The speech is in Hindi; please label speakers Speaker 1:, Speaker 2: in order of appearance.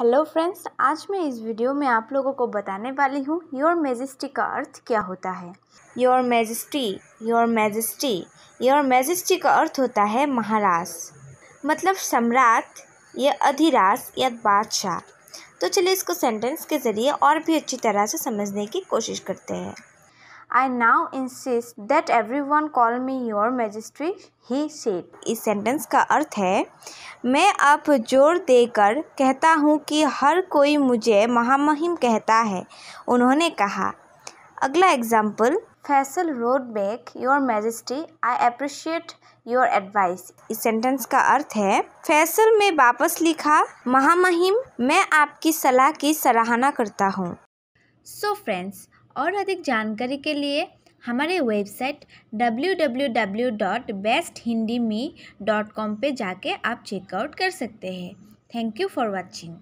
Speaker 1: हेलो फ्रेंड्स आज मैं इस वीडियो में आप लोगों को बताने वाली हूँ योर मेजिस्टी का अर्थ क्या होता है your majesty your majesty your majesty का अर्थ होता है महाराज मतलब सम्राट या अधिराज या बादशाह तो चलिए इसको सेंटेंस के ज़रिए और भी अच्छी तरह से समझने की कोशिश करते हैं I now insist that everyone call me your majesty, he said. इस सेंटेंस का अर्थ है मैं अब जोर देकर कहता हूँ कि हर कोई मुझे महामहिम कहता है उन्होंने कहा अगला एग्जाम्पल फैसल रोड बैक your majesty I appreciate your advice इस सेंटेंस का अर्थ है फैसल में वापस लिखा महामहिम मैं आपकी सलाह की सराहना करता हूँ सो फ्रेंड्स और अधिक जानकारी के लिए हमारे वेबसाइट कॉम पे जाके आप चेकआउट कर सकते हैं थैंक यू फॉर वाचिंग